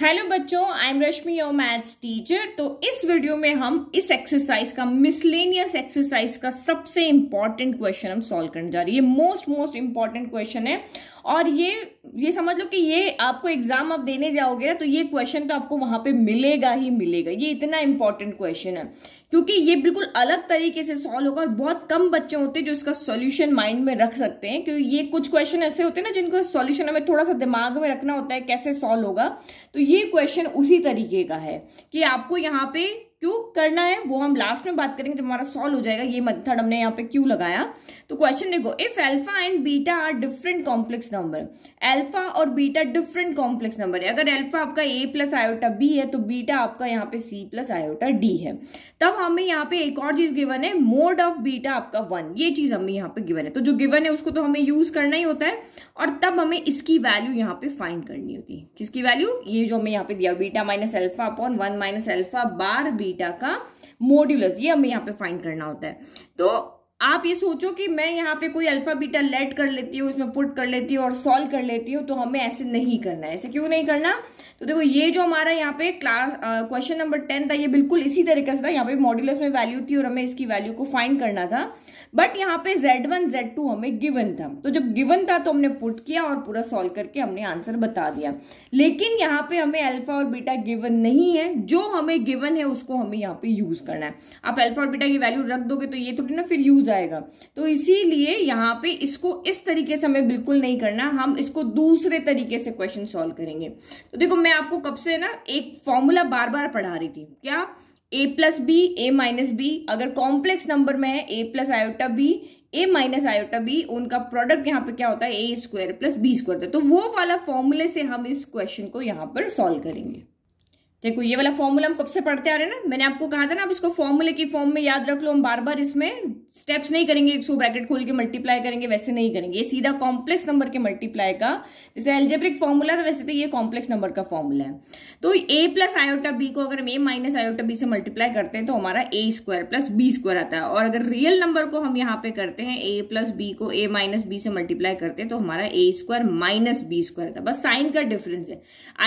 Hello बच्चों I am Rashmi your maths teacher तो इस वीडियो में हम इस एक्सरसाइज का मिसलेनियस एक्सरसाइज का सबसे इंपॉर्टेंट क्वेश्चन हम सॉल्व करने जा रहे हैं ये मोस्ट मोस्ट इम्पॉर्टेंट क्वेश्चन है और ये ये समझ लो कि ये आपको एग्जाम आप देने जाओगे तो ये क्वेश्चन तो आपको वहां पे मिलेगा ही मिलेगा ये इतना इंपॉर्टेंट क्वेश्चन है क्योंकि ये बिल्कुल अलग तरीके से सॉल्व होगा और बहुत कम बच्चे होते हैं जो इसका सॉल्यूशन माइंड में रख सकते हैं क्योंकि ये कुछ क्वेश्चन ऐसे होते हैं ना जिनको सॉल्यूशन हमें थोड़ा सा दिमाग में रखना होता है कैसे सॉल्व होगा तो ये क्वेश्चन उसी तरीके का है कि आपको यहाँ पे क्यों करना है वो हम लास्ट में बात करेंगे जब हमारा सॉल्व हो जाएगा ये मेथड हमने यहाँ पे क्यों लगाया तो क्वेश्चन देखो if alpha and beta are different complex number alpha और बीटा डिफरेंट कॉम्प्लेक्स नंबर है अगर अल्फा आपका ए प्लस आयोटा बी है तो बीटा आपका यहाँ पे सी प्लस आयोटा डी है तब हमें यहाँ पे एक और चीज गिवन है मोड ऑफ बीटा आपका वन ये चीज हमें यहाँ पे गिवन है तो जो गिवन है उसको तो हमें यूज करना ही होता है और तब हमें इसकी वैल्यू यहाँ पे फाइंड करनी होती है किसकी वैल्यू ये जो हमें यहाँ पे दिया beta minus alpha upon one minus alpha bar beta का मोड्यूलस ये हमें यहाँ पे फाइंड करना होता है तो आप ये सोचो कि मैं यहाँ पे कोई अल्फा बीटा लेट कर लेती हूँ इसमें पुट कर लेती हूँ और सॉल्व कर लेती हूँ तो हमें ऐसे नहीं करना है ऐसे क्यों नहीं करना तो देखो ये जो हमारा यहाँ पे क्लास क्वेश्चन नंबर टेन था ये बिल्कुल इसी तरीके से था यहाँ पे मॉड्यूलस में वैल्यू थी और हमें इसकी वैल्यू को फाइंड करना था बट यहाँ पे जेड वन जेड टू हमें गिवन था तो जब गिवन था तो हमने पुट किया और पूरा सॉल्व करके हमने आंसर बता दिया लेकिन यहाँ पे हमें अल्फा और बीटा गिवन नहीं है जो हमें गिवन है उसको हमें यहाँ पे यूज करना है आप अल्फा और बीटा की वैल्यू रख दोगे तो ये थोड़ी ना फिर यूज आएगा तो इसीलिए यहाँ पे इसको इस तरीके से हमें बिल्कुल नहीं करना हम इसको दूसरे तरीके से क्वेश्चन सोल्व करेंगे तो देखो मैं आपको कब से ना एक फॉर्मूला बार बार पढ़ा रही थी क्या A plus B A minus B अगर कॉम्प्लेक्स नंबर में है A plus iota B A minus iota B उनका प्रोडक्ट यहाँ पे क्या होता है A square plus B square तो वो वाला फॉर्मूले से हम इस क्वेश्चन को यहाँ पर सॉल्व करेंगे देखो ये वाला फॉर्मूला हम कब से पढ़ते आ रहे हैं ना मैंने आपको कहा था ना आप इसको फॉर्मूले की फॉर्म में याद रख लो हम बार बार इसमें स्टेप्स नहीं करेंगे सो ब्रैकेट खोल के मल्टीप्लाई करेंगे वैसे नहीं करेंगे ये सीधा कॉम्प्लेक्स नंबर के मल्टीप्लाई का जैसे एल्जेब्रिक फॉर्मूला था वैसे तो ये कॉम्प्लेक्स नंबर का फॉर्मूला है तो ए प्लस आयोटा बी को अगर हम ए माइनस आयोटा बी से मल्टीप्लाई करते हैं तो हमारा A square plus B square आता है और अगर रियल नंबर को हम यहाँ पे करते हैं ए प्लस बी को ए माइनस बी से मल्टीप्लाई करते हैं तो हमारा A square minus B square आता है बस साइन का डिफरेंस है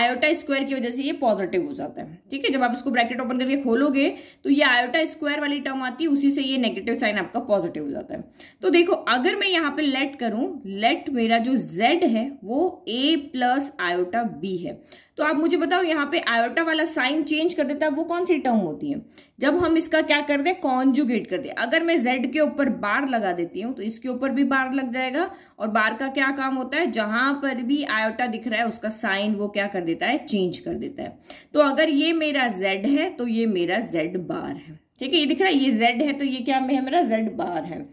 आयोटा स्क्वायर की वजह से ये पॉजिटिव हो जाता है ठीक है जब आप इसको ब्रैकेट ओपन करके खोलोगे तो ये आयोटा स्क्वायर वाली टर्म आती है उसी से ये नेगेटिव साइन आपका पॉजिटिव हो जाता है तो देखो अगर मैं यहाँ पे लेट करूं लेट मेरा जो जेड है वो ए प्लस आयोटा बी है तो आप मुझे बताओ यहाँ पे आयोटा वाला साइन चेंज कर देता है वो कौन सी टर्म होती है जब हम इसका क्या कर दे कॉन्जुगेट कर दे अगर मैं जेड के ऊपर बार लगा देती हूँ तो इसके ऊपर भी बार लग जाएगा और बार का क्या काम होता है जहां पर भी आयोटा दिख रहा है उसका साइन वो क्या कर देता है चेंज कर देता है तो अगर ये मेरा जेड है तो ये मेरा जेड बार है ठीक है ये दिख रहा है ये जेड है तो ये क्या मेरा जेड बार है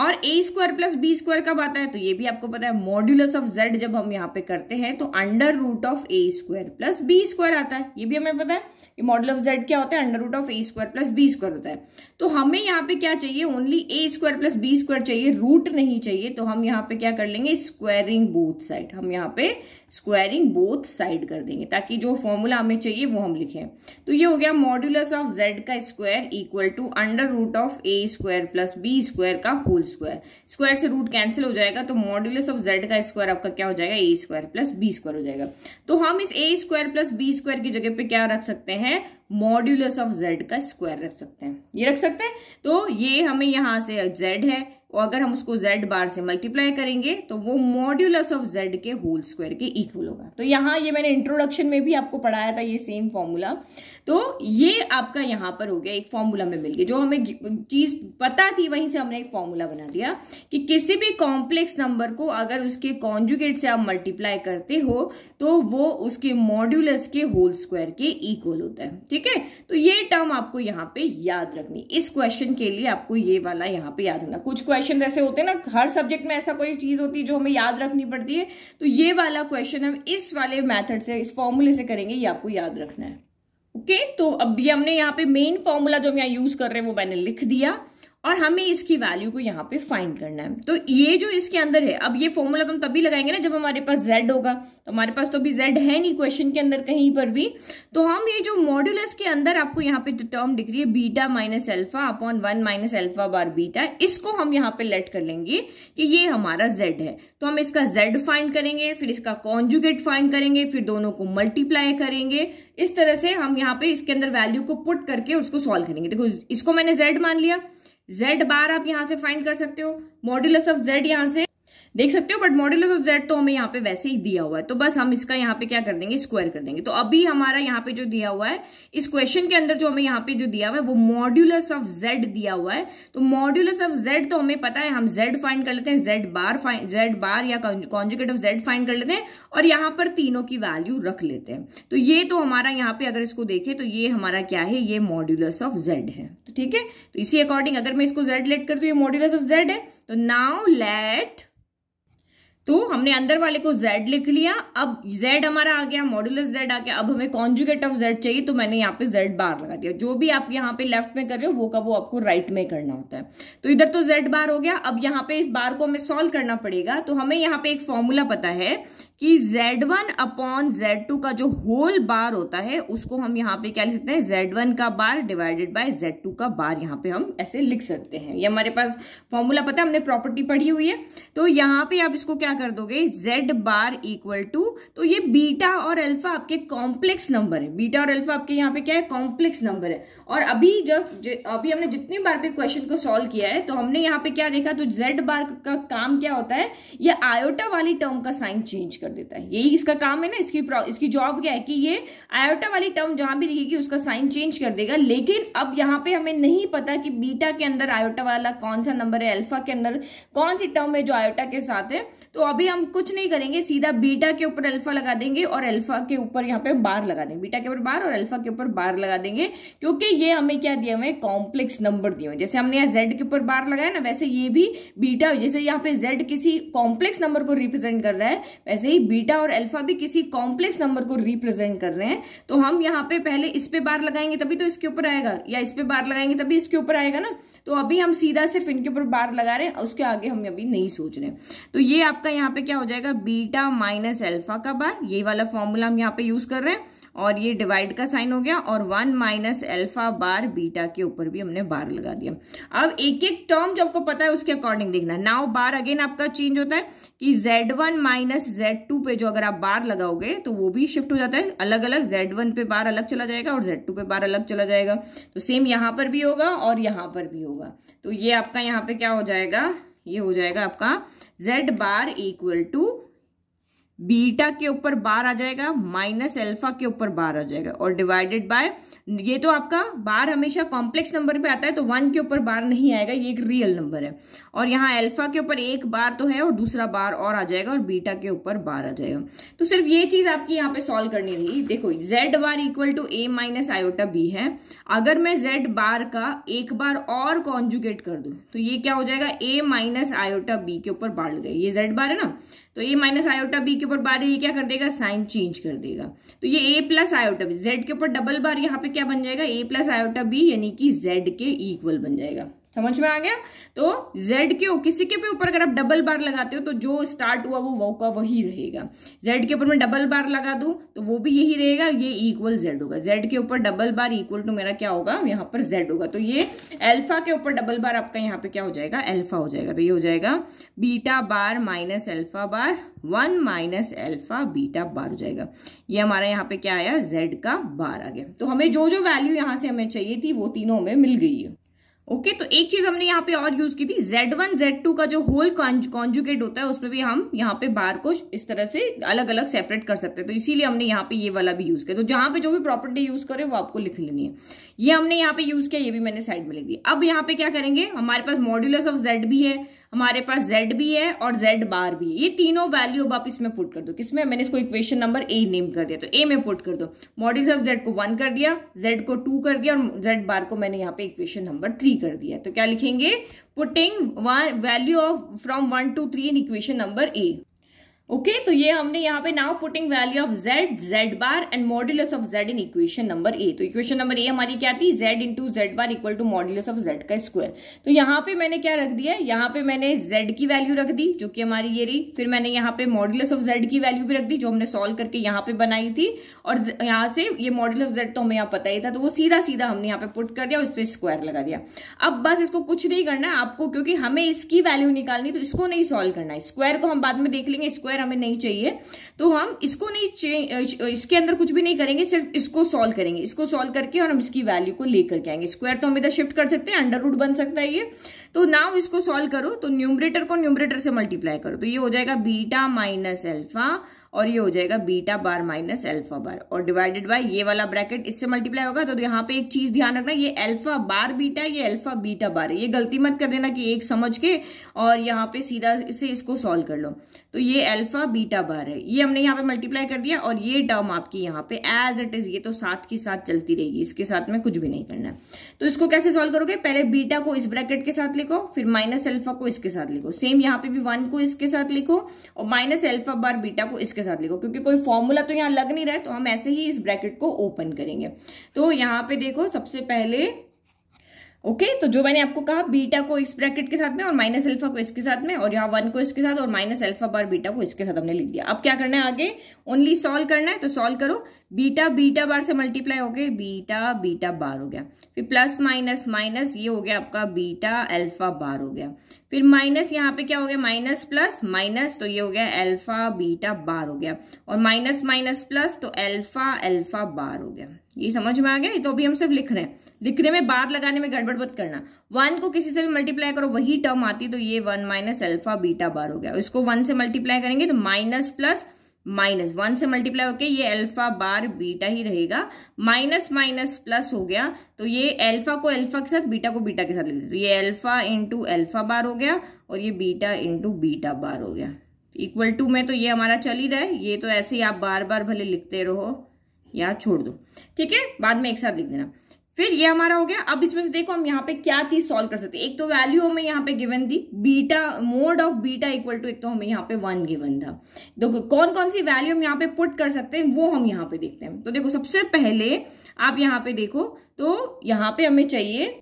और A square plus B square कब आता है तो ये भी आपको पता है मॉड्यूलस ऑफ जेड जब हम यहाँ पे करते हैं तो under root of A square plus B square आता है ये भी हमें पता है मॉड्यूल ऑफ जेड क्या होता है under root of A square plus B square होता है तो हमें यहाँ पे क्या चाहिए only A square plus B square चाहिए रूट नहीं चाहिए तो हम यहाँ पे क्या कर लेंगे स्क्वायरिंग बोथ साइड हम यहाँ पे स्क्वायरिंग बोथ साइड कर देंगे ताकि जो फॉर्मूला हमें चाहिए वो हम लिखें तो ये हो गया मॉड्यूलस ऑफ जेड का square equal to under root of A square plus B square का होल होल स्क्वायर स्क्वायर से रूट कैंसिल हो जाएगा तो मॉड्यूलस ऑफ जेड का स्क्वायर आपका क्या हो जाएगा A square plus B square हो जाएगा तो हम इस A square plus B square की जगह पे क्या रख सकते हैं मॉड्यूलस ऑफ जेड का स्क्वायर रख सकते हैं ये रख सकते हैं तो ये हमें यहां से जेड है और अगर हम उसको z बार से मल्टीप्लाई करेंगे तो वो मॉड्यूलस ऑफ z के होल स्क्वायर के इक्वल होगा तो यहाँ ये मैंने इंट्रोडक्शन में भी आपको पढ़ाया था ये सेम फॉर्मूला तो ये आपका यहाँ पर हो गया एक फॉर्मूला में मिल गया जो हमें चीज पता थी वहीं से हमने एक फॉर्मूला बना दिया कि किसी भी कॉम्प्लेक्स नंबर को अगर उसके कॉन्जुगेट से आप मल्टीप्लाई करते हो तो वो उसके मॉड्यूलस के होल स्क्वायर के इक्वल होता है ठीक है तो ये टर्म आपको यहाँ पे याद रखनी इस क्वेश्चन के लिए आपको ये वाला यहाँ पे याद रखना कुछ क्वेश्चन क्वेश्चन ऐसे होते हैं ना हर सब्जेक्ट में ऐसा कोई चीज होती है जो हमें याद रखनी पड़ती है तो ये वाला क्वेश्चन हम इस वाले मैथड से इस फॉर्मूले से करेंगे ये आपको याद रखना है ओके okay? तो अब हमने यहाँ पे मेन फॉर्मूला जो हम यहाँ यूज कर रहे हैं वो मैंने लिख दिया और हमें इसकी वैल्यू को यहाँ पे फाइंड करना है तो ये जो इसके अंदर है अब ये फॉर्मूला तो हम तभी लगाएंगे ना जब हमारे पास जेड होगा तो हमारे पास तो अभी जेड है नहीं क्वेश्चन के अंदर कहीं पर भी तो हम ये जो मॉड्यूलस के अंदर आपको यहाँ पे जो टर्म दिख रही है beta minus alpha upon one minus alpha bar beta इसको हम यहाँ पे लेट कर लेंगे कि ये हमारा जेड है तो हम इसका जेड फाइंड करेंगे फिर इसका कॉन्जुगेट फाइंड करेंगे फिर दोनों को मल्टीप्लाई करेंगे इस तरह से हम यहाँ पे इसके अंदर वैल्यू को पुट करके उसको सॉल्व करेंगे देखो इसको मैंने जेड मान लिया जेड बार आप यहां से फाइंड कर सकते हो मॉड्यूलस ऑफ जेड यहां से देख सकते हो बट मॉड्यूल ऑफ जेड तो हमें यहाँ पे वैसे ही दिया हुआ है तो बस हम इसका यहाँ पे क्या कर देंगे स्क्वायर कर देंगे तो अभी हमारा यहाँ पे जो दिया हुआ है इस क्वेश्चन के अंदर जो हमें यहाँ पे जो दिया हुआ है वो मॉड्यूलस ऑफ जेड दिया हुआ है तो मॉड्यूलस ऑफ जेड तो हमें पता है हम जेड फाइंड कर लेते हैं जेड बार जेड बार या कॉन्जुकेट ऑफ जेड फाइंड कर लेते हैं और यहाँ पर तीनों की वैल्यू रख लेते हैं तो ये तो हमारा यहाँ पे अगर इसको देखे तो ये हमारा क्या है ये मॉड्यूलस ऑफ जेड है तो ठीक है तो इसी अकॉर्डिंग अगर मैं इसको जेड लेट कर दू ये मॉड्यूलस ऑफ जेड है तो नाउ लेट तो हमने अंदर वाले को z लिख लिया अब z हमारा आ गया मॉडुलस z आ गया अब हमें कॉन्जुगेट ऑफ z चाहिए तो मैंने यहाँ पे z बार लगा दिया जो भी आप यहाँ पे लेफ्ट में कर रहे हो वो का वो आपको राइट right में करना होता है तो इधर तो z बार हो गया अब यहाँ पे इस बार को हमें सॉल्व करना पड़ेगा तो हमें यहाँ पे एक फॉर्मूला पता है कि Z1 वन अपॉन जेड का जो होल बार होता है उसको हम यहाँ पे क्या लिख सकते हैं Z1 का बार डिवाइडेड बाय Z2 का बार यहाँ पे हम ऐसे लिख सकते हैं ये हमारे पास फॉर्मूला पता है हमने प्रॉपर्टी पढ़ी हुई है तो यहाँ पे आप इसको क्या कर दोगे Z बार इक्वल टू तो ये बीटा और अल्फा आपके कॉम्प्लेक्स नंबर है बीटा और अल्फा आपके यहाँ पे क्या है कॉम्प्लेक्स नंबर है और अभी जब अभी हमने जितनी बार पे क्वेश्चन को सॉल्व किया है तो हमने यहाँ पे क्या देखा तो जेड बार का, का काम क्या होता है यह आयोटा वाली टर्म का साइन चेंज कर कर देता है यही इसका काम है ना इसकी इसकी जॉब क्या है कि ये आयोटा वाली टर्म जहां भी दिखेगी उसका साइन चेंज कर देगा लेकिन अब यहाँ पे हमें नहीं पता कि बीटा के अंदर आयोटा वाला कौन सा नंबर है अल्फा के अंदर कौन सी टर्म है जो आयोटा के साथ है तो अभी हम कुछ नहीं करेंगे सीधा बीटा के ऊपर अल्फा लगा देंगे और अल्फा के ऊपर यहाँ पे हम बार लगा देंगे बीटा के ऊपर बार और अल्फा के ऊपर बार लगा देंगे क्योंकि ये हमें क्या दिए हुए कॉम्प्लेक्स नंबर दिए हुए जैसे हमने यहाँ जेड के ऊपर बार लगाया ना वैसे ये भी बीटा जैसे यहाँ पे जेड किसी कॉम्प्लेक्स नंबर को रिप्रेजेंट कर रहा है वैसे यही बीटा और अल्फा भी किसी कॉम्प्लेक्स नंबर को रिप्रेजेंट कर रहे हैं तो हम यहाँ पे पहले इस पे बार लगाएंगे तभी तो इसके ऊपर आएगा या इस पे बार लगाएंगे तभी इसके ऊपर आएगा ना तो अभी हम सीधा सिर्फ इनके ऊपर बार लगा रहे हैं उसके आगे हम अभी नहीं सोच रहे तो ये आपका यहाँ पे क्या हो जाएगा बीटा माइनस एल्फा का बार ये वाला फॉर्मूला हम यहाँ पे यूज कर रहे हैं और ये डिवाइड का साइन हो गया और one minus alpha bar beta के ऊपर भी हमने बार लगा दिया अब एक एक टर्म जो आपको पता है उसके अकॉर्डिंग देखना नाउ बार अगेन आपका चेंज होता है कि Z one minus Z two पे जो अगर आप बार लगाओगे तो वो भी शिफ्ट हो जाता है अलग अलग जेड वन पे बार अलग चला जाएगा और जेड टू पे बार अलग चला जाएगा तो सेम यहां पर भी होगा और यहाँ पर भी होगा तो ये आपका यहाँ पे क्या हो जाएगा ये हो जाएगा आपका Z bar equal to beta के ऊपर बार आ जाएगा माइनस एल्फा के ऊपर बार आ जाएगा और डिवाइडेड बाय ये तो आपका बार हमेशा कॉम्प्लेक्स नंबर पे आता है तो वन के ऊपर बार नहीं आएगा ये एक रियल नंबर है और यहाँ एल्फा के ऊपर एक बार तो है और दूसरा बार और आ जाएगा और बीटा के ऊपर बार आ जाएगा तो सिर्फ ये चीज आपकी यहाँ पे सॉल्व करनी रही देखो Z bar equal to A minus iota B है अगर मैं जेड बार का एक बार और कॉन्जुगेट कर दू तो ये क्या हो जाएगा ए माइनस आयोटा बी के ऊपर बार लगे ये जेड बार है ना तो ए माइनस आयोटा बी के ऊपर बार ये क्या कर देगा साइन चेंज कर देगा तो ये A plus iota B Z के ऊपर डबल बार यहाँ पे क्या बन जाएगा ए प्लस आयोटा बी यानी कि जेड के इक्वल बन जाएगा समझ में आ गया तो z के किसी के भी ऊपर अगर आप डबल बार लगाते हो तो जो स्टार्ट हुआ वो वो का वही रहेगा z के ऊपर मैं डबल बार लगा दू तो वो भी यही रहेगा ये इक्वल z होगा z के ऊपर डबल बार इक्वल टू मेरा क्या होगा यहाँ पर z होगा तो ये अल्फा के ऊपर डबल बार आपका यहाँ पे क्या हो जाएगा अल्फा हो जाएगा तो ये हो जाएगा beta bar minus alpha bar one minus alpha beta bar हो जाएगा ये हमारा यहाँ पे क्या आया जेड का बार आ गया तो हमें जो जो वैल्यू यहाँ से हमें चाहिए थी वो तीनों हमें मिल गई है ओके okay, तो एक चीज हमने यहाँ पे और यूज की थी Z1, Z2 का जो होल कॉन्जुकेट होता है उसमें भी हम यहाँ पे बार को इस तरह से अलग अलग सेपरेट कर सकते हैं तो इसीलिए हमने यहाँ पे ये वाला भी यूज किया तो जहां पे जो भी प्रॉपर्टी यूज करे वो आपको लिख लेनी है ये हमने यहाँ पे यूज किया ये भी मैंने साइड में लिख दी अब यहाँ पे क्या करेंगे हमारे पास मॉड्यूलस ऑफ जेड भी है हमारे पास z भी है और z बार भी है ये तीनों वैल्यू अब आप इसमें पुट कर दो किसमें मैंने इसको इक्वेशन नंबर ए नेम कर दिया तो ए में पुट कर दो मॉडल्स ऑफ जेड को वन कर दिया जेड को टू कर दिया और जेड बार को मैंने यहाँ पे इक्वेशन नंबर थ्री कर दिया तो क्या लिखेंगे putting value of from one two three in equation number A okay okay, तो ये हमने यहाँ पे now putting value of Z Z bar and modulus of Z in equation number A तो इक्वेशन नंबर ए हमारी क्या थी Z into Z bar equal to modulus of Z का स्क्वायर तो यहाँ पे मैंने क्या रख दिया यहाँ पे मैंने जेड की वैल्यू रख दी जो कि हमारी ये रही फिर मैंने यहाँ पे मॉड्यूलस ऑफ जेड की वैल्यू भी रख दी जो हमने सोल्व करके यहाँ पे बनाई थी और यहाँ से ये मॉड्यूल ऑफ जेड तो हमें यहाँ पता ही था तो वो सीधा सीधा हमने यहाँ पे पुट कर दिया और इस पर स्क्वायर लगा दिया अब बस इसको कुछ नहीं करना है आपको क्योंकि हमें इसकी वैल्यू निकालनी तो इसको नहीं सोल्व करना है स्क्वायर को हम बाद में देख लेंगे स्क्वायर हमें नहीं चाहिए तो हम इसको नहीं इसके अंदर कुछ भी नहीं करेंगे सिर्फ इसको सॉल्व करेंगे इसको सॉल्व करके और हम इसकी वैल्यू को लेकर के आएंगे स्क्वायर तो हम इधर शिफ्ट कर सकते हैं अंडर रूट बन सकता है ये तो नाउ इसको सॉल्व करो तो न्यूमरेटर को न्यूमरेटर से मल्टीप्लाई करो तो ये हो जाएगा बीटा माइनस एल्फा और ये हो जाएगा beta bar minus alpha bar और डिवाइडेड बाय ये वाला ब्रैकेट इससे मल्टीप्लाई होगा तो यहाँ पे एक चीज ध्यान रखना ये अल्फा बार बीटा ये अल्फा बीटा बार है ये गलती मत कर देना कि एक समझ के और यहाँ पे सीधा इसे इसको सॉल्व कर लो तो ये अल्फा बीटा बार है ये हम हमने यहाँ पे मल्टीप्लाई कर दिया और ये टर्म आपकी यहाँ पे एज इट इज ये तो साथ के साथ चलती रहेगी इसके साथ में कुछ भी नहीं करना है तो इसको कैसे सॉल्व करोगे पहले बीटा को इस ब्रैकेट के साथ लिखो फिर माइनस एल्फा को इसके साथ लिखो सेम यहाँ पे भी वन को इसके साथ लिखो और माइनस एल्फा बार बीटा को इसके साथ लिखो क्योंकि कोई फॉर्मूला तो यहाँ लग नहीं रहा है तो हम ऐसे ही इस ब्रैकेट को ओपन करेंगे तो यहाँ पे देखो सबसे पहले ओके तो जो मैंने आपको कहा बीटा को इस ब्रैकेट के साथ में और माइनस एल्फा को इसके साथ में और यहाँ वन को इसके साथ और माइनस एल्फा बार बीटा को इसके साथ हमने लिख दिया अब क्या करना है आगे ओनली सॉल्व करना है तो सॉल्व करो बीटा बीटा बार से मल्टीप्लाई हो गए बीटा बीटा बार हो गया फिर प्लस माइनस माइनस ये हो गया आपका बीटा एल्फा बार हो गया फिर माइनस यहाँ पे क्या हो गया माइनस प्लस माइनस तो ये हो गया एल्फा बीटा बार हो गया और माइनस माइनस प्लस तो एल्फा एल्फा बार हो गया ये समझ में आ गया तो अभी हम सिर्फ लिख रहे हैं लिखने में बार लगाने में गड़बड़ मत करना वन को किसी से भी मल्टीप्लाई करो वही टर्म आती तो ये one minus alpha beta bar हो गया इसको वन से मल्टीप्लाई करेंगे तो माइनस प्लस माइनस वन से मल्टीप्लाई होके ये अल्फा बार बीटा ही रहेगा माइनस माइनस प्लस हो गया तो ये अल्फा को अल्फा के साथ बीटा को बीटा के साथ लिख तो ये अल्फा इंटू अल्फा बार हो गया और ये बीटा इंटू बीटा बार हो गया इक्वल टू में तो ये हमारा चल ही रहा है ये तो ऐसे ही आप बार बार भले लिखते रहो या छोड़ दो ठीक है बाद में एक साथ लिख देना फिर ये हमारा हो गया अब इसमें से देखो हम यहाँ पे क्या चीज सॉल्व कर सकते हैं एक तो वैल्यू हमें यहाँ पे गिवन थी beta mod of beta equal to एक तो हमें यहाँ पे वन गिवन था देखो कौन कौन सी वैल्यू हम यहाँ पे पुट कर सकते हैं वो हम यहाँ पे देखते हैं तो देखो सबसे पहले आप यहाँ पे देखो तो यहाँ पे हमें चाहिए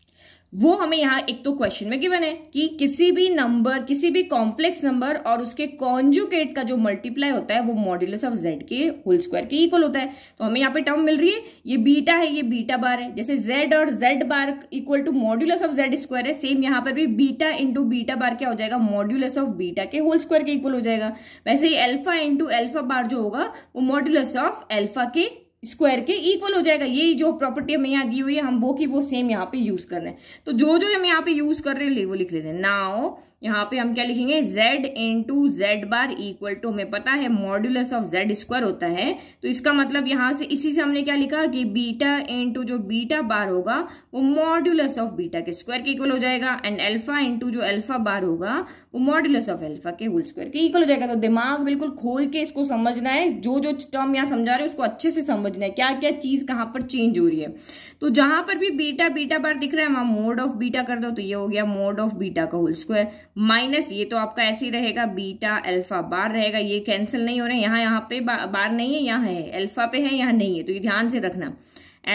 वो हमें यहाँ एक तो क्वेश्चन में गिवन है कि किसी भी नंबर किसी भी कॉम्प्लेक्स नंबर और उसके कॉन्जुकेट का जो मल्टीप्लाई होता है वो मॉड्यूलस ऑफ जेड के होल स्क्वायर के इक्वल होता है तो हमें यहाँ पे टर्म मिल रही है ये बीटा है ये बीटा बार है जैसे जेड और Z bar equal to modulus of Z square है सेम यहाँ पर भी बीटा इंटू बीटा बार क्या हो जाएगा मॉड्यूलस ऑफ बीटा के होल स्क्वायर के इक्वल हो जाएगा वैसे ही एल्फा इंटू एल्फा बार जो होगा वो मॉड्यूलस ऑफ एल्फा के स्क्वायर के इक्वल हो जाएगा ये जो प्रॉपर्टी हमें यहाँ दी हुई है हम वो की वो सेम यहाँ पे यूज कर रहे हैं तो जो जो हम यहाँ पे यूज कर रहे हैं वो लिख लेते हैं नाउ यहाँ पे हम क्या लिखेंगे z into Z bar equal to हमें पता है मॉड्यूलस ऑफ z स्क्वायर होता है तो इसका मतलब यहाँ से इसी से हमने क्या लिखा कि बीटा इन टू जो बीटा बार होगा वो मॉड्यूलस ऑफ बीटा के स्क्वायर के इक्वल हो जाएगा एंड अल्फा इंटू जो अल्फा बार होगा वो मॉड्यूलस ऑफ अल्फा के होल स्क्वायर के इक्वल हो जाएगा तो दिमाग बिल्कुल खोल के इसको समझना है जो जो टर्म यहाँ समझा रहे हैं उसको अच्छे से समझना है क्या क्या चीज कहाँ पर चेंज हो रही है तो जहां पर भी बीटा बीटा बार दिख रहा है वहां मोड ऑफ बीटा कर दो तो ये हो गया मोड ऑफ बीटा का होल स्क्वायर माइनस ये तो आपका ऐसे ही रहेगा बीटा अल्फा बार रहेगा ये कैंसिल नहीं हो रहे यहाँ यहाँ पे बा, बार नहीं है यहाँ है अल्फा पे है यहाँ नहीं है तो ये ध्यान से रखना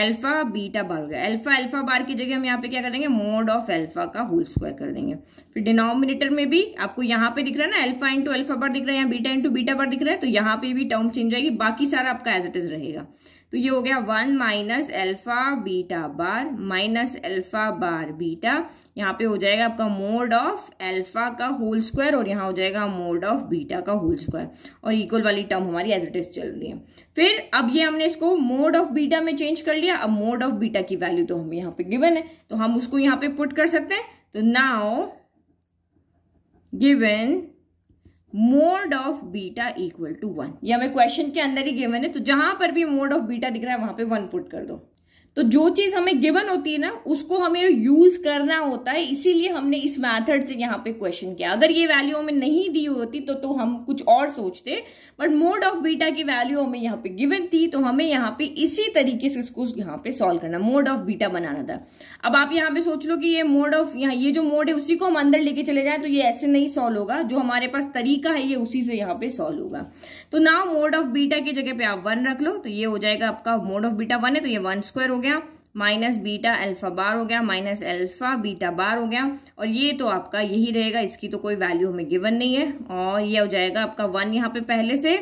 अल्फा बीटा बार हो गया अल्फा अल्फा बार की जगह हम यहाँ पे क्या कर देंगे मोड ऑफ अल्फा का होल स्क्वायर कर देंगे फिर डिनोमिनेटर में भी आपको यहाँ पे दिख रहा है ना अल्फा इंटू अल्फा बार दिख रहा है यहाँ बीटा इंटू बीटा बार दिख रहा है तो यहाँ पे भी टर्म चेंज रहेगी बाकी सारा आपका एज इट इज रहेगा तो ये हो गया one minus alpha beta bar minus alpha bar beta यहाँ पे हो जाएगा आपका मोड ऑफ एल्फा का होल स्क्वायर और यहाँ हो जाएगा मोड ऑफ बीटा का होल स्क्वायर और इक्वल वाली टर्म हमारी एज इट इज चल रही है फिर अब ये हमने इसको मोड ऑफ बीटा में चेंज कर लिया अब मोड ऑफ बीटा की वैल्यू तो हमें यहाँ पे गिवन है तो हम उसको यहाँ पे पुट कर सकते हैं तो now given mod of beta equal to one ये हमें क्वेश्चन के अंदर ही गेवन है तो जहां पर भी मोड ऑफ बीटा दिख रहा है वहां पे वन पुट कर दो तो जो चीज़ हमें गिवन होती है ना उसको हमें यूज़ करना होता है इसीलिए हमने इस मैथड से यहाँ पे क्वेश्चन किया अगर ये वैल्यू हमें नहीं दी होती तो तो हम कुछ और सोचते बट मोड ऑफ बीटा की वैल्यू हमें यहाँ पे गिवन थी तो हमें यहाँ पे इसी तरीके से इसको यहाँ पे सॉल्व करना मोड ऑफ बीटा बनाना था अब आप यहाँ पे सोच लो कि ये मोड ऑफ यहाँ ये जो मोड है उसी को हम अंदर लेके चले जाए तो ये ऐसे नहीं सॉल्व होगा जो हमारे पास तरीका है ये उसी से यहाँ पे सॉल्व होगा तो नाउ मोड ऑफ बीटा की जगह पे आप वन रख लो तो ये हो जाएगा आपका मोड ऑफ बीटा वन है तो ये वन स्क्वायर हो गया गया माइनस बीटा अल्फा बार हो गया माइनस अल्फा बीटा बार हो गया और ये तो आपका यही रहेगा इसकी तो कोई वैल्यू हमें गिवन नहीं है और ये हो जाएगा आपका वन यहाँ पे पहले से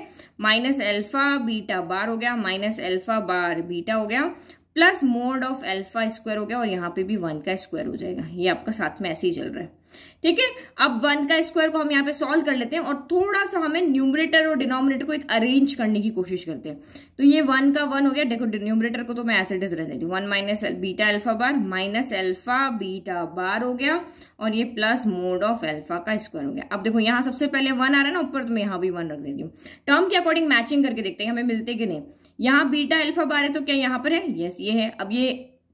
माइनस अल्फा बीटा बार हो गया माइनस अल्फा बार बीटा हो गया plus mod of alpha square हो गया और यहाँ पे भी वन का स्क्वायर हो जाएगा ये आपका साथ में ऐसे ही चल रहा है ठीक है अब वन का स्क्वायर को हम यहाँ पे सॉल्व कर लेते हैं और थोड़ा सा हमें न्यूमरेटर और डिनोमिनेटर को एक अरेंज करने की कोशिश करते हैं तो ये वन का वन हो गया देखो न्यूमरेटर को तो मैं एसिड इज रहने देती हूँ one minus beta alpha bar minus alpha beta bar हो गया और ये प्लस मोड ऑफ एल्फा का स्क्वायर हो गया अब देखो यहाँ सबसे पहले वन आ रहा है ना ऊपर तो मैं यहाँ भी वन रख देती हूँ टर्म के अकॉर्डिंग मैचिंग करके देखते हैं हमें मिलते कि नहीं यहाँ बीटा एल्फा बार है तो क्या यहाँ पर है यस ये है अब ये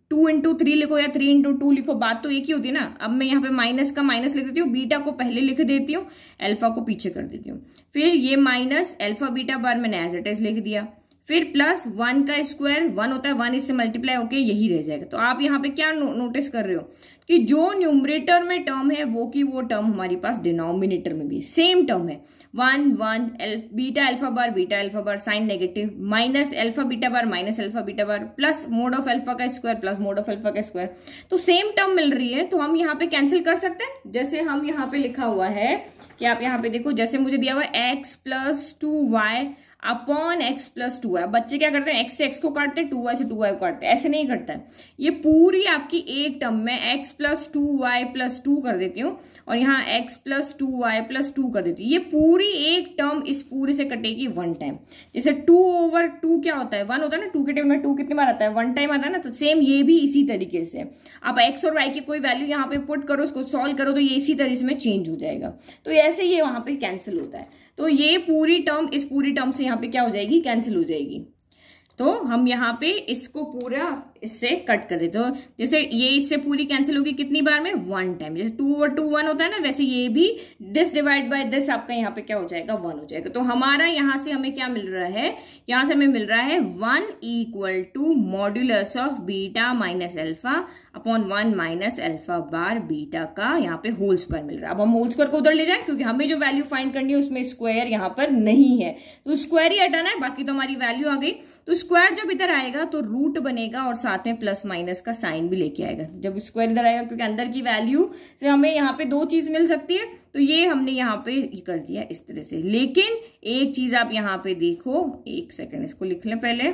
टू इंटू थ्री लिखो या थ्री इंटू टू लिखो बात तो एक ही होती है ना अब मैं यहाँ पे माइनस का माइनस लिख देती हूँ बीटा को पहले लिख देती हूँ अल्फा को पीछे कर देती हूँ फिर ये माइनस अल्फा बीटा बार मैंने एज इट इज लिख दिया फिर प्लस वन का स्क्वायर वन होता है वन इससे मल्टीप्लाई होके यही रह जाएगा तो आप यहाँ पे क्या नो, नोटिस कर रहे हो कि जो न्यूमरेटर में टर्म है वो की वो टर्म हमारे पास डिनोमिनेटर में भी सेम टर्म है one one alpha beta alpha bar beta alpha bar sign negative minus alpha beta bar minus alpha beta bar plus mod of alpha का square plus mod of alpha का square तो same term मिल रही है तो हम यहाँ पे कैंसिल कर सकते हैं जैसे हम यहाँ पे लिखा हुआ है कि आप यहाँ पे देखो जैसे मुझे दिया हुआ X plus two Y upon X plus two I बच्चे क्या करते हैं एक्स से एक्स को काटते हैं टू वाई से टू वाई को काटते हैं ऐसे नहीं करता है ये पूरी आपकी एक टर्म में X plus two Y plus two कर देती हूँ और यहाँ X plus two Y plus two कर देती हूँ ये पूरी एक टर्म इस पूरी से कटेगी वन टाइम जैसे टू ओवर टू क्या होता है वन होता है ना टू के टेबल में टू कितने बार आता है वन टाइम आता है ना तो सेम ये भी इसी तरीके से आप एक्स और वाई की कोई वैल्यू यहाँ पे पुट करो उसको सॉल्व करो तो ये इसी तरह से चेंज हो जाएगा तो ऐसे ये वहां पे कैंसिल होता है तो ये पूरी टर्म इस पूरी टर्म से यहाँ पे क्या हो जाएगी कैंसिल हो जाएगी तो हम यहाँ पे इसको पूरा इससे कट कर देते हो जैसे ये इससे पूरी कैंसिल होगी कितनी बार में वन टाइम जैसे टू और टू वन होता है ना वैसे ये भी दिस डिवाइड बाय दिस आपका यहाँ पे क्या हो जाएगा वन हो जाएगा तो हमारा यहाँ से हमें क्या मिल रहा है यहाँ से हमें मिल रहा है one equal to modulus of beta minus alpha upon one minus alpha bar beta का यहाँ पे होल स्क्वायर मिल रहा है अब हम होल स्क्वायर को उधर ले जाए क्योंकि हमें जो वैल्यू फाइंड करनी है उसमें स्क्वायर यहाँ पर नहीं है तो स्क्वायर ही हटाना है बाकी तो हमारी वैल्यू आ गई तो स्क्वायर जब इधर आएगा तो रूट बनेगा और साथ में प्लस माइनस का साइन भी लेके आएगा जब स्क्वायर इधर आएगा क्योंकि अंदर की वैल्यू से हमें यहाँ पे दो चीज मिल सकती है तो ये हमने यहाँ पे कर दिया इस तरह से लेकिन एक चीज आप यहाँ पे देखो एक सेकेंड इसको लिख लें पहले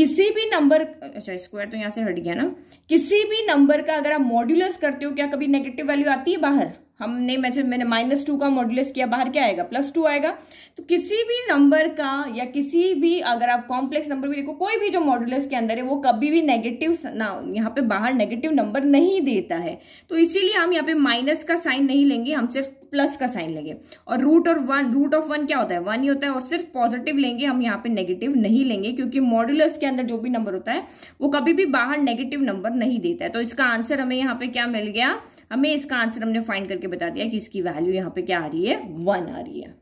किसी भी नंबर अच्छा स्क्वायर तो यहां से हट गया ना किसी भी नंबर का अगर आप मॉड्यूलस करते हो क्या कभी नेगेटिव वैल्यू आती है बाहर हमने मैं मैंने माइनस टू का मॉड्यूलस किया बाहर क्या आएगा प्लस टू आएगा तो किसी भी नंबर का या किसी भी अगर आप कॉम्प्लेक्स नंबर भी देखो कोई भी जो मॉड्यूलस के अंदर है वो कभी भी नेगेटिव ना यहाँ पे बाहर नेगेटिव नंबर नहीं देता है तो इसीलिए हम यहाँ पे माइनस का साइन नहीं लेंगे हम सिर्फ प्लस का साइन लेंगे और रूट और वन रूट ऑफ वन क्या होता है वन ही होता है और सिर्फ पॉजिटिव लेंगे हम यहाँ पे नेगेटिव नहीं लेंगे क्योंकि मॉड्यूलस के अंदर जो भी नंबर होता है वो कभी भी बाहर नेगेटिव नंबर नहीं देता है तो इसका आंसर हमें यहाँ पे क्या मिल गया हमें इसका आंसर हमने फाइंड करके बता दिया कि इसकी वैल्यू यहाँ पे क्या आ रही है वन आ रही है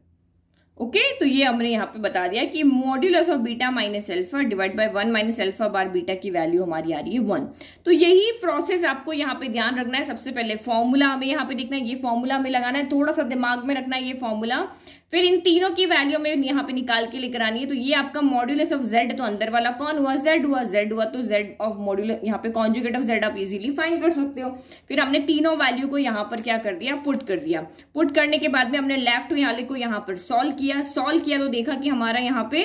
ओके okay, तो ये हमने यहाँ पे बता दिया कि modulus of beta minus alpha divide by one minus alpha bar beta की वैल्यू हमारी आ रही है वन तो यही प्रोसेस आपको यहाँ पे ध्यान रखना है सबसे पहले फॉर्मूला हमें यहाँ पे देखना है ये फॉर्मूला हमें लगाना है थोड़ा सा दिमाग में रखना है ये फॉर्मूला फिर इन तीनों की वैल्यू हमें यहाँ पे निकाल के लेकर आनी है तो ये आपका मॉड्यूलस ऑफ जेड तो अंदर वाला कौन हुआ जेड हुआ जेड हुआ तो जेड ऑफ मॉड्यूल यहाँ पे कॉन्जुगेट ऑफ जेड आप इजिली फाइंड कर सकते हो फिर हमने तीनों वैल्यू को यहाँ पर क्या कर दिया पुट कर दिया पुट करने के बाद में हमने लेफ्ट वाले को यहाँ पर सॉल्व किया किया सॉल्व किया तो देखा कि हमारा यहाँ पे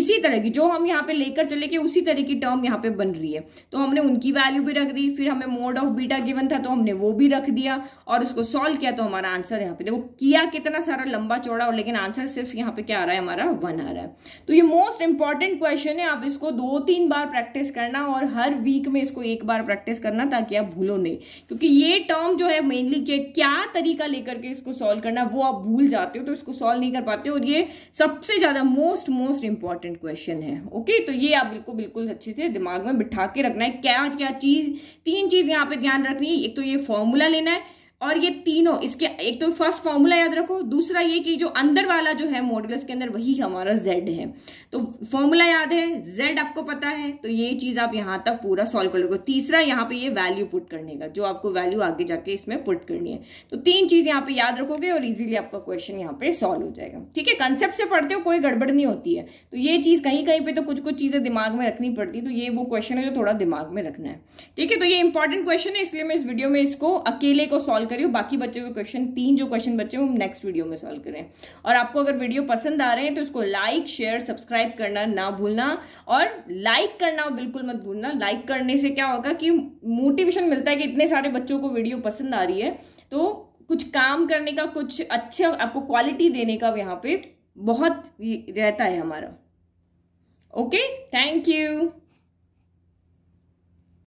इसी तरह की जो हम यहाँ पे लेकर चले के उसी तरह की टर्म यहाँ पे बन रही है तो हमने उनकी वैल्यू भी रख दी फिर हमें मोड ऑफ बीटा गिवन था तो हमने वो भी रख दिया और उसको सॉल्व किया तो हमारा आंसर यहाँ पे देखो किया कितना सारा लंबा चौड़ा और लेकिन आंसर सिर्फ यहाँ पे क्या आ रहा है हमारा वन आ रहा है तो ये मोस्ट इंपॉर्टेंट क्वेश्चन है आप इसको दो तीन बार प्रैक्टिस करना और हर वीक में इसको एक बार प्रैक्टिस करना ताकि आप भूलो नहीं क्योंकि ये टर्म जो है मेनली क्या तरीका लेकर के इसको सॉल्व करना वो आप भूल जाते हो तो इसको सॉल्व नहीं कर पाते हो ये सबसे ज्यादा मोस्ट मोस्ट इंपॉर्टेंट क्वेश्चन है ओके तो ये आप बिल्कुल बिल्कुल अच्छे से दिमाग में बिठा के रखना है क्या क्या चीज तीन चीज यहाँ पे ध्यान रखनी है एक तो ये फॉर्मूला लेना है और ये तीनों इसके एक तो फर्स्ट फॉर्मूला याद रखो दूसरा ये कि जो अंदर वाला जो है मॉडुलस के अंदर वही हमारा जेड है तो फॉर्मूला याद है जेड आपको पता है तो ये चीज आप यहां तक पूरा सॉल्व कर लोगे तीसरा यहां पे ये वैल्यू पुट करने का जो आपको वैल्यू आगे जाके इसमें पुट करनी है तो तीन चीज यहाँ पे याद रखोगे और इजिली आपका क्वेश्चन यहाँ पे सॉल्व हो जाएगा ठीक है कंसेप्ट से पढ़ते हो कोई गड़बड़ नहीं होती है तो ये चीज कहीं कहीं पर तो कुछ कुछ चीजें दिमाग में रखनी पड़ती है तो ये वो क्वेश्चन है जो थोड़ा दिमाग में रखना है ठीक है तो ये इंपॉर्टेंट क्वेश्चन है इसलिए मैं इस वीडियो में इसको अकेले को सॉल्व करिए बाकी बच्चे हुए क्वेश्चन तीन जो क्वेश्चन बचे हैं वो नेक्स्ट वीडियो में सॉल्व करें और आपको अगर वीडियो पसंद आ रहे हैं तो इसको लाइक शेयर सब्सक्राइब करना ना भूलना और लाइक करना बिल्कुल मत भूलना लाइक करने से क्या होगा कि मोटिवेशन मिलता है कि इतने सारे बच्चों को वीडियो पसंद आ रही है तो कुछ काम करने का कुछ अच्छे आपको क्वालिटी देने का यहाँ पे बहुत रहता है हमारा ओके थैंक यू